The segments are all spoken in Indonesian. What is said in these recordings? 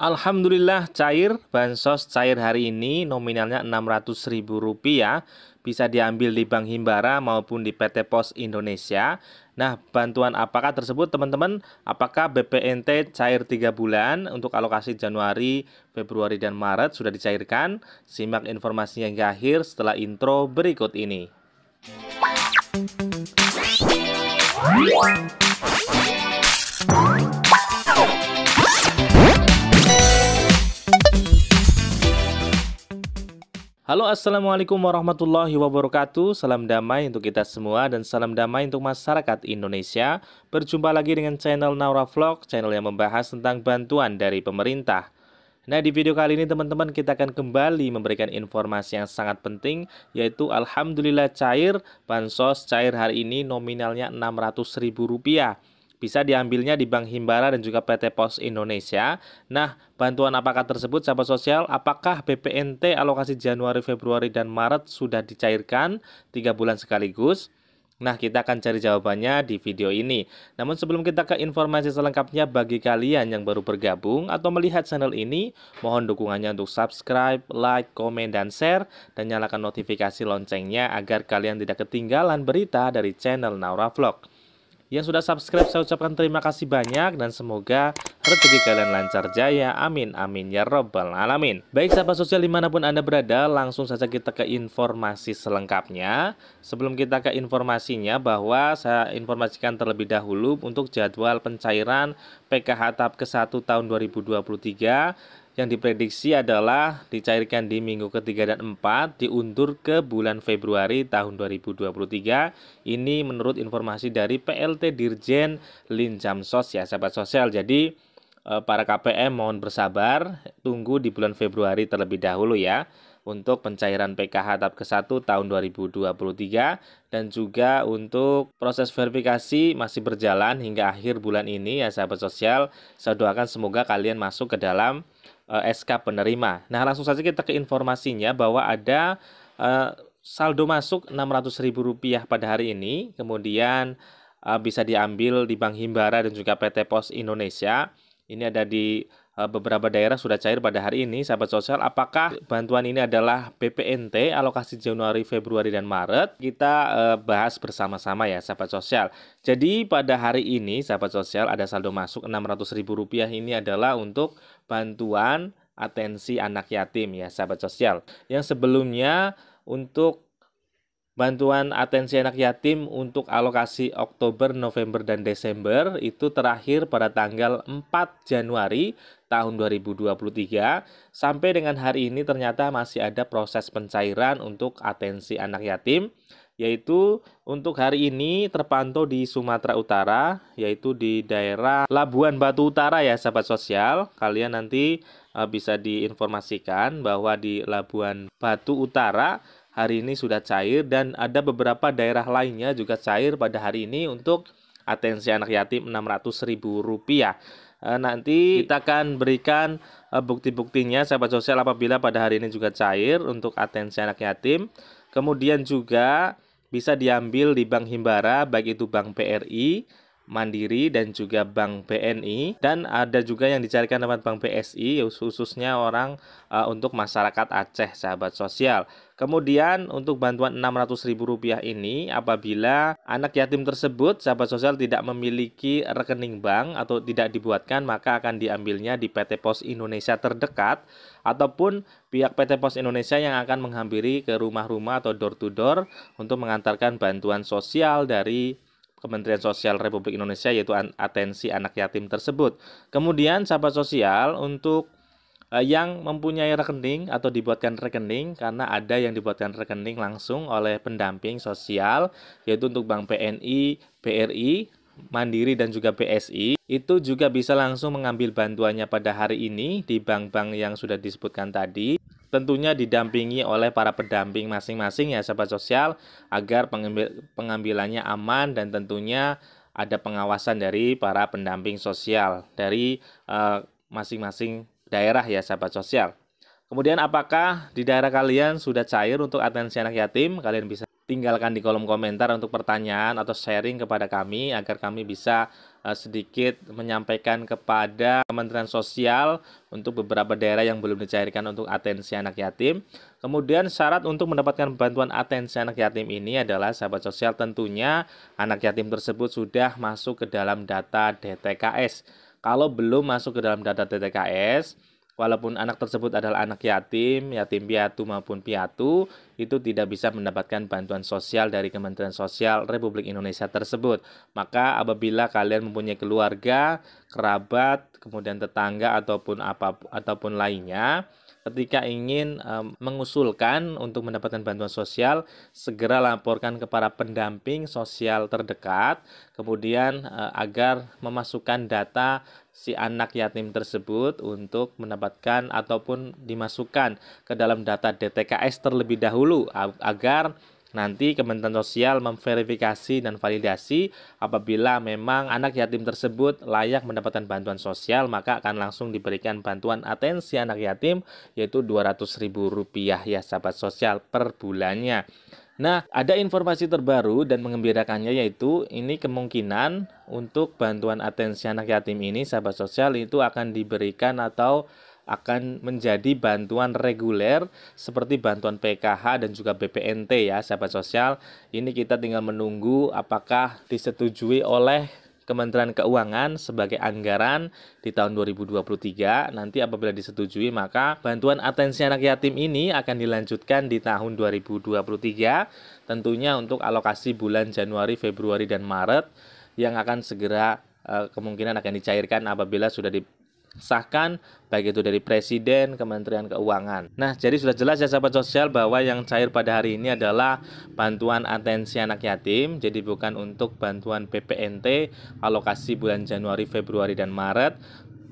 Alhamdulillah cair bansos cair hari ini nominalnya Rp600.000 bisa diambil di Bank Himbara maupun di PT Pos Indonesia. Nah, bantuan apakah tersebut teman-teman? Apakah BPNT cair 3 bulan untuk alokasi Januari, Februari dan Maret sudah dicairkan? Simak informasinya hingga akhir setelah intro berikut ini. Halo Assalamualaikum warahmatullahi wabarakatuh Salam damai untuk kita semua dan salam damai untuk masyarakat Indonesia Berjumpa lagi dengan channel Naura Vlog Channel yang membahas tentang bantuan dari pemerintah Nah di video kali ini teman-teman kita akan kembali memberikan informasi yang sangat penting Yaitu Alhamdulillah cair Bansos cair hari ini nominalnya Rp600.000 bisa diambilnya di Bank Himbara dan juga PT Pos Indonesia. Nah, bantuan apakah tersebut sahabat sosial? Apakah BPNT alokasi Januari, Februari, dan Maret sudah dicairkan tiga bulan sekaligus? Nah, kita akan cari jawabannya di video ini. Namun sebelum kita ke informasi selengkapnya bagi kalian yang baru bergabung atau melihat channel ini, mohon dukungannya untuk subscribe, like, komen, dan share, dan nyalakan notifikasi loncengnya agar kalian tidak ketinggalan berita dari channel Naura Vlog. Yang sudah subscribe saya ucapkan terima kasih banyak dan semoga rezeki kalian lancar jaya. Amin amin ya robbal alamin. Baik sahabat sosial dimanapun anda berada, langsung saja kita ke informasi selengkapnya. Sebelum kita ke informasinya bahwa saya informasikan terlebih dahulu untuk jadwal pencairan PKH tahap ke-1 tahun 2023 yang diprediksi adalah dicairkan di minggu ketiga dan empat diundur ke bulan Februari tahun 2023. Ini menurut informasi dari PLT Dirjen Linjam Sos ya sahabat sosial. Jadi eh, para KPM mohon bersabar, tunggu di bulan Februari terlebih dahulu ya untuk pencairan PKH tahap ke-1 tahun 2023 dan juga untuk proses verifikasi masih berjalan hingga akhir bulan ini ya sahabat sosial. Saya doakan semoga kalian masuk ke dalam uh, eh, SK penerima. Nah, langsung saja kita ke informasinya bahwa ada uh, saldo masuk Rp600.000 pada hari ini, kemudian uh, bisa diambil di Bank Himbara dan juga PT Pos Indonesia. Ini ada di beberapa daerah sudah cair pada hari ini, sahabat sosial. Apakah bantuan ini adalah BPNT, alokasi Januari, Februari, dan Maret? Kita eh, bahas bersama-sama ya, sahabat sosial. Jadi pada hari ini, sahabat sosial, ada saldo masuk Rp600.000 ini adalah untuk bantuan atensi anak yatim ya sahabat sosial. Yang sebelumnya untuk bantuan atensi anak yatim untuk alokasi Oktober, November dan Desember itu terakhir pada tanggal 4 Januari tahun 2023 sampai dengan hari ini ternyata masih ada proses pencairan untuk atensi anak yatim yaitu untuk hari ini terpantau di Sumatera Utara, yaitu di daerah Labuan Batu Utara ya sahabat sosial. Kalian nanti uh, bisa diinformasikan bahwa di Labuan Batu Utara hari ini sudah cair dan ada beberapa daerah lainnya juga cair pada hari ini untuk atensi anak yatim enam Rp600.000. Uh, eh, nanti kita akan berikan uh, bukti-buktinya sahabat sosial apabila pada hari ini juga cair untuk atensi anak yatim. Kemudian juga bisa diambil di Bank Himbara, baik itu Bank BRI Mandiri dan juga Bank BNI dan ada juga yang dicarikan lewat Bank BSI khususnya orang uh, untuk masyarakat Aceh sahabat sosial. Kemudian untuk bantuan Rp600.000 ini apabila anak yatim tersebut sahabat sosial tidak memiliki rekening bank atau tidak dibuatkan maka akan diambilnya di PT Pos Indonesia terdekat ataupun pihak PT Pos Indonesia yang akan menghampiri ke rumah-rumah atau door to door untuk mengantarkan bantuan sosial dari Kementerian Sosial Republik Indonesia yaitu atensi anak yatim tersebut. Kemudian sahabat sosial untuk eh, yang mempunyai rekening atau dibuatkan rekening karena ada yang dibuatkan rekening langsung oleh pendamping sosial yaitu untuk Bank PNI, BRI, Mandiri dan juga BSI itu juga bisa langsung mengambil bantuannya pada hari ini di bank-bank yang sudah disebutkan tadi Tentunya didampingi oleh para pendamping masing-masing ya sahabat sosial agar pengambil, pengambilannya aman dan tentunya ada pengawasan dari para pendamping sosial dari masing eh, masing-masing daerah ya sahabat sosial. Kemudian apakah di daerah kalian sudah cair untuk atensi anak yatim? Kalian bisa tinggalkan di kolom komentar untuk pertanyaan atau sharing kepada kami agar kami bisa Eh, sedikit menyampaikan kepada Kementerian Sosial untuk beberapa daerah yang belum dicairkan untuk atensi anak yatim. Kemudian syarat untuk mendapatkan bantuan atensi anak yatim ini adalah sahabat sosial tentunya anak yatim tersebut sudah masuk ke dalam data DTKS. Kalau belum masuk ke dalam data DTKS, walaupun anak tersebut adalah anak yatim, yatim piatu maupun piatu, itu tidak bisa mendapatkan bantuan sosial dari Kementerian Sosial Republik Indonesia tersebut. Maka apabila kalian mempunyai keluarga, kerabat, kemudian tetangga ataupun apa ataupun lainnya ketika ingin um, mengusulkan untuk mendapatkan bantuan sosial, segera laporkan kepada para pendamping sosial terdekat, kemudian uh, agar memasukkan data si anak yatim tersebut untuk mendapatkan ataupun dimasukkan ke dalam data DTKS terlebih dahulu agar Nanti Kementerian Sosial memverifikasi dan validasi apabila memang anak yatim tersebut layak mendapatkan bantuan sosial maka akan langsung diberikan bantuan atensi anak yatim yaitu Rp200.000 ya sahabat sosial per bulannya. Nah, ada informasi terbaru dan mengembirakannya yaitu ini kemungkinan untuk bantuan atensi anak yatim ini sahabat sosial itu akan diberikan atau akan menjadi bantuan reguler seperti bantuan PKH dan juga BPNT ya sahabat sosial. Ini kita tinggal menunggu apakah disetujui oleh Kementerian Keuangan sebagai anggaran di tahun 2023. Nanti apabila disetujui maka bantuan atensi anak yatim ini akan dilanjutkan di tahun 2023 tentunya untuk alokasi bulan Januari, Februari dan Maret yang akan segera eh, kemungkinan akan dicairkan apabila sudah di disahkan baik itu dari Presiden, Kementerian Keuangan. Nah, jadi sudah jelas ya sahabat sosial bahwa yang cair pada hari ini adalah bantuan atensi anak yatim, jadi bukan untuk bantuan PPNT alokasi bulan Januari, Februari, dan Maret,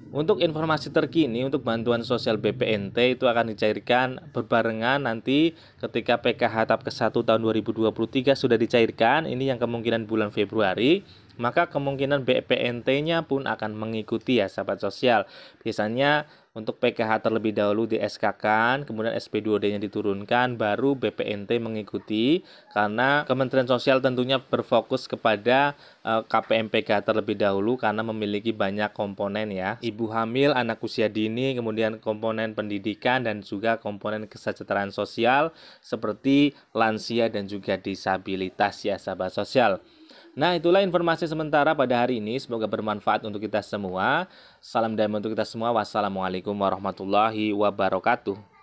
untuk informasi terkini untuk bantuan sosial BPNT itu akan dicairkan berbarengan nanti ketika PKH tahap ke-1 tahun 2023 sudah dicairkan ini yang kemungkinan bulan Februari maka kemungkinan BPNT-nya pun akan mengikuti ya sahabat sosial. Biasanya untuk PKH terlebih dahulu di SK kan, kemudian SP2D-nya diturunkan, baru BPNT mengikuti karena Kementerian Sosial tentunya berfokus kepada uh, eh, KPM PKH terlebih dahulu karena memiliki banyak komponen ya. Ibu hamil, anak usia dini, kemudian komponen pendidikan dan juga komponen kesejahteraan sosial seperti lansia dan juga disabilitas ya sahabat sosial. Nah, itulah informasi sementara pada hari ini. Semoga bermanfaat untuk kita semua. Salam damai untuk kita semua. Wassalamualaikum warahmatullahi wabarakatuh.